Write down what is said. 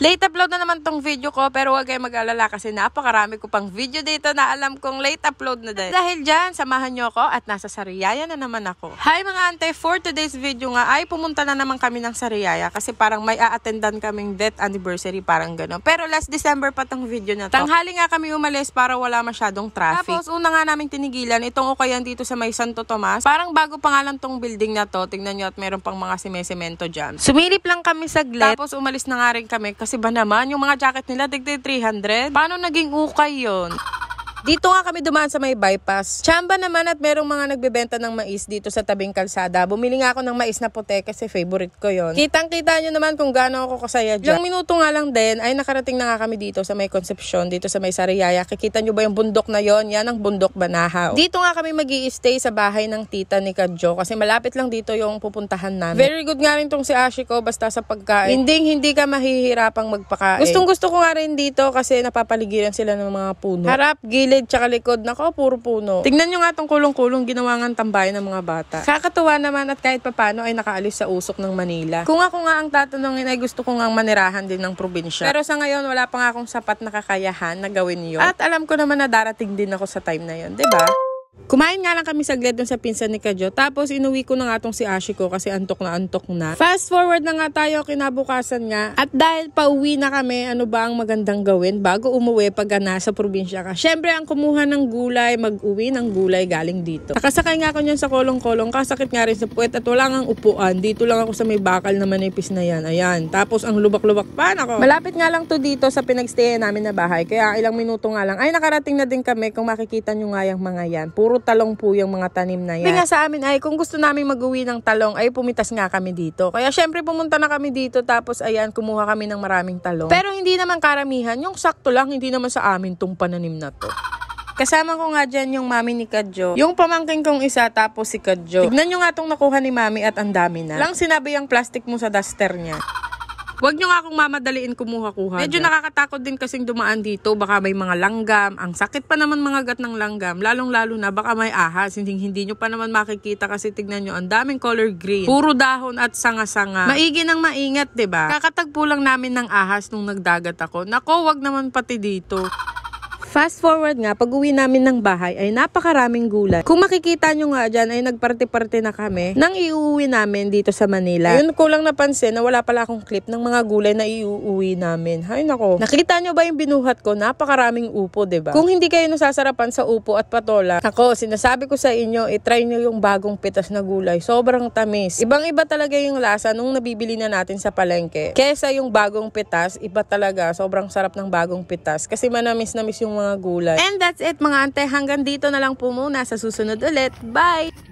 Late upload na naman tong video ko pero huwag kayong mag-alala kasi napakarami ko pang video dito na alam kong late upload na din. At dahil dyan, samahan nyo ako at nasa Sariyaya na naman ako. Hi mga ante, for today's video nga ay pumunta na naman kami ng Sariyaya kasi parang may a-attendan kaming death anniversary parang gano'n. Pero last December pa tong video na to. Tanghali nga kami umalis para wala masyadong traffic. Tapos una nga namin tinigilan itong ukayan dito sa may Santo Tomas. Parang bago pa nga lang tong building na to. Tingnan nyo at meron pang mga simesemento dyan. Sumilip lang kami saglit. Tapos umalis na nga rin kami kasi kasi ba naman yung mga jacket nila digdi 300? Paano naging ukay yon? Dito nga kami dumaan sa may bypass. Chamba naman at merong mga nagbebenta ng mais dito sa tabing kalsada. Bumili nga ako ng mais na puti kasi favorite ko yon. Kitang-kita nyo naman kung gaano ako kasaya dyan. Ilang minuto nga lang din ay nakarating na nga kami dito sa may Concepcion, dito sa may Sariaya. Kikita nyo ba yung bundok na yon? Yan ang bundok Banahaw. Dito nga kami mag stay sa bahay ng tita ni Kadjo kasi malapit lang dito yung pupuntahan namin. Very good nga rin tong si Ashiko basta sa pagkain. Hindi hindi ka mahihirapang magpakain. Gustong gusto ko nga rin dito kasi napapaligiran sila ng mga puno. Harap, gil gilid tsaka likod. Nako, puro puno. Tingnan nyo nga tong kulong-kulong ginawa ng tambayan ng mga bata. Kakatuwa naman at kahit papano ay nakaalis sa usok ng Manila. Kung ako nga ang tatanungin ay gusto ko ngang manirahan din ng probinsya. Pero sa ngayon, wala pa nga akong sapat na kakayahan na gawin yun. At alam ko naman na darating din ako sa time na yun, ba? Diba? Kumain nga lang kami saglit dun sa pinsan ni Kajo, Tapos inuwi ko na nga tong si Ashi kasi antok na antok na. Fast forward na nga tayo kinabukasan nga. At dahil pauwi na kami, ano ba ang magandang gawin bago umuwi pag nasa probinsya ka? Siyempre ang kumuha ng gulay, mag-uwi ng gulay galing dito. Nakasakay nga ako niyan sa kolong-kolong, kasakit nga rin sa puwet at wala ngang upuan. Dito lang ako sa may bakal na manipis na yan. Ayan. Tapos ang lubak-lubak pa ako. Malapit nga lang to dito sa pinagstayan namin na bahay. Kaya ilang minuto nga lang. Ay nakarating na din kami kung makikita nyo nga yung mga yan Puro talong po yung mga tanim na yan. Hindi nga sa amin ay, kung gusto namin mag-uwi ng talong, ay pumitas nga kami dito. Kaya syempre pumunta na kami dito tapos ayan, kumuha kami ng maraming talong. Pero hindi naman karamihan, yung sakto lang, hindi naman sa amin tong pananim na to. Kasama ko nga dyan yung mami ni Kadjo. Yung pamangkin kong isa tapos si Kadjo. Tignan nyo nga tong nakuha ni mami at ang dami na. Lang sinabi yung plastic mo sa duster niya. Huwag nyo nga akong mamadaliin kumuha-kuha. Medyo dyan. nakakatakot din kasing dumaan dito. Baka may mga langgam. Ang sakit pa naman mga gat ng langgam. Lalong-lalo na baka may ahas. Hindi, hindi nyo pa naman makikita kasi tignan nyo ang daming color green. Puro dahon at sanga-sanga. Maigi ng maingat, ba? Diba? Kakatagpo lang namin ng ahas nung nagdagat ako. Nako, wag naman pati dito. Fast forward nga, pag uwi namin ng bahay ay napakaraming gulay. Kung makikita nyo nga dyan ay nagparte-parte na kami nang iuwi namin dito sa Manila. ko lang napansin na wala pala akong clip ng mga gulay na iuwi namin. Hay nako. Nakita nyo ba yung binuhat ko? Napakaraming upo, ba? Diba? Kung hindi kayo nasasarapan sa upo at patola, ako, sinasabi ko sa inyo, itry nyo yung bagong pitas na gulay. Sobrang tamis. Ibang-iba talaga yung lasa nung nabibili na natin sa palengke. Kesa yung bagong pitas, iba talaga. Sobrang sarap ng bagong pitas. Kasi manamis-namis yung mga gulay. And that's it mga ante. Hanggang dito na lang po muna. Sa susunod ulit. Bye!